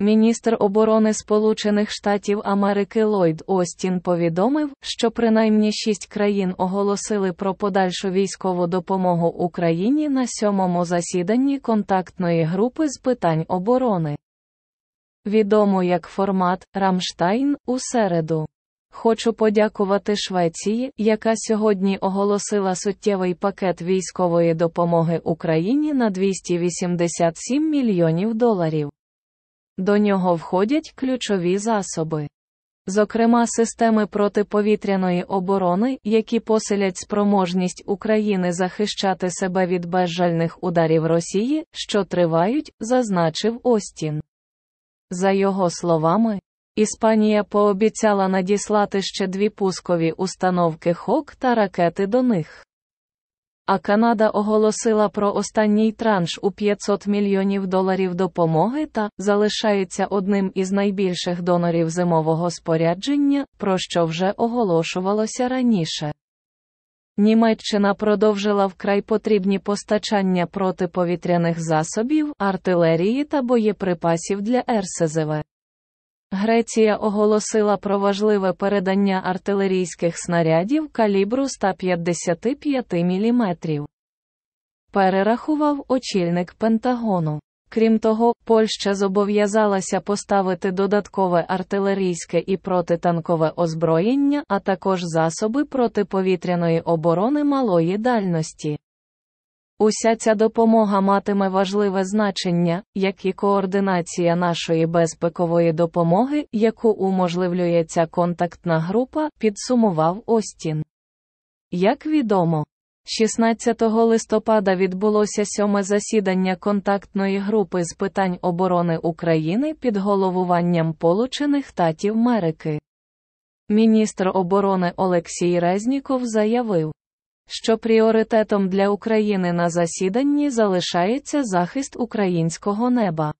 Міністр оборони Сполучених Штатів Америки Ллойд Остін повідомив, що принаймні шість країн оголосили про подальшу військову допомогу Україні на сьомому засіданні контактної групи з питань оборони. Відомо як формат Рамштайн у середу. Хочу подякувати Швеції, яка сьогодні оголосила суттєвий пакет військової допомоги Україні на 287 мільйонів доларів. До нього входять ключові засоби. Зокрема, системи протиповітряної оборони, які посилять спроможність України захищати себе від безжальних ударів Росії, що тривають, зазначив Остін. За його словами, Іспанія пообіцяла надіслати ще дві пускові установки ХОК та ракети до них. А Канада оголосила про останній транш у 500 мільйонів доларів допомоги та залишається одним із найбільших донорів зимового спорядження, про що вже оголошувалося раніше. Німеччина продовжила вкрай потрібні постачання протиповітряних засобів, артилерії та боєприпасів для РСЗВ. Греція оголосила про важливе передання артилерійських снарядів калібру 155 мм. Перерахував очільник Пентагону. Крім того, Польща зобов'язалася поставити додаткове артилерійське і протитанкове озброєння, а також засоби протиповітряної оборони малої дальності. Уся ця допомога матиме важливе значення, як і координація нашої безпекової допомоги, яку уможливлює ця контактна група, підсумував Остін. Як відомо, 16 листопада відбулося сьоме засідання контактної групи з питань оборони України під головуванням Получених Татів Мерики. Міністр оборони Олексій Резніков заявив що пріоритетом для України на засіданні залишається захист українського неба.